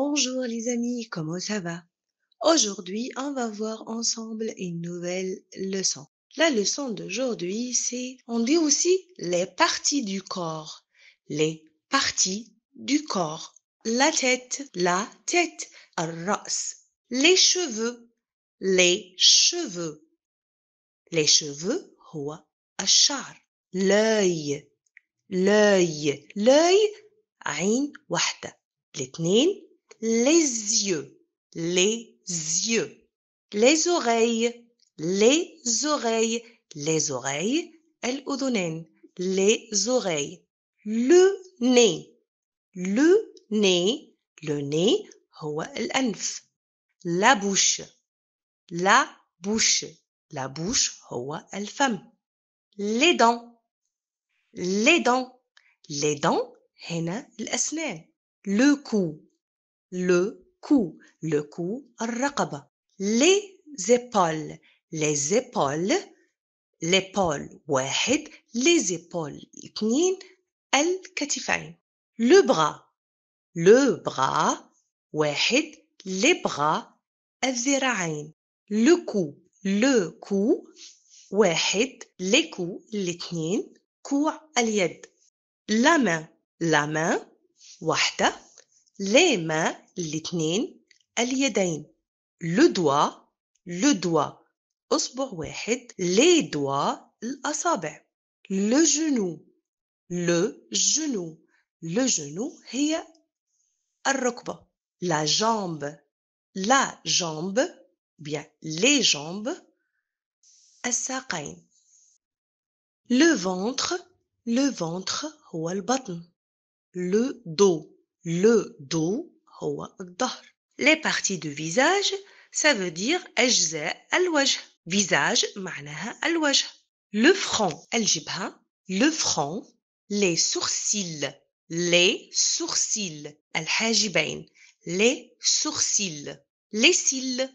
Bonjour les amis, comment ça va Aujourd'hui, on va voir ensemble une nouvelle leçon. La leçon d'aujourd'hui, c'est, on dit aussi les parties du corps. Les parties du corps. La tête, la tête, ras. Les cheveux, les cheveux. Les cheveux, roi ashar. L'œil, l'œil, l'œil, aïn wahda les yeux, les yeux, les oreilles, les oreilles, les oreilles, el les oreilles, le nez, le nez, le nez, la bouche, la bouche, la bouche, les dents, les dents, les dents, le cou, le cou, le cou الرقبة les épaules, les épaules l'épaule واحد les épaules اثنين الكتفين le bras le bras واحد les bras الذراعين le cou le cou واحد les coups الاثنين كوع اليد la main la main واحدة لي ما الاثنين اليدين لو دوا لو دوا أصبع واحد لي دوا الأصابع لو جنو لو جنو لو جنو هي الركبة لا جامب لا جامب بيان لي جامب الساقين لو فونتر لو فونتر هو البطن لو دو Le dos, هو الظهر. Les parties du visage, ça veut dire أجزاء الوجه. Visage, معناها الوجه. Le front, الجبهة. Le front, les sourcils. Les sourcils. الحاجبين. Les sourcils. Les cils.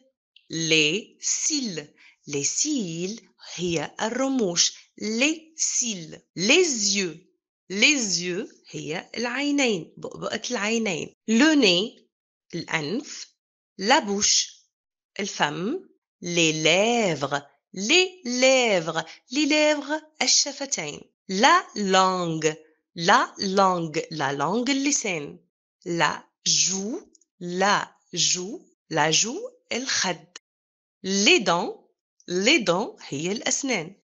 Les cils. Les cils, هي الرموش. Les cils. Les yeux. Les yeux هي العينين بؤبؤة العينين Le nez الأنف La bouche الفم Les lèvres les lèvres les lèvres الشفتين La langue la langue la langue اللسان La joue la joue la joue الخد Les dents les dents هي الأسنان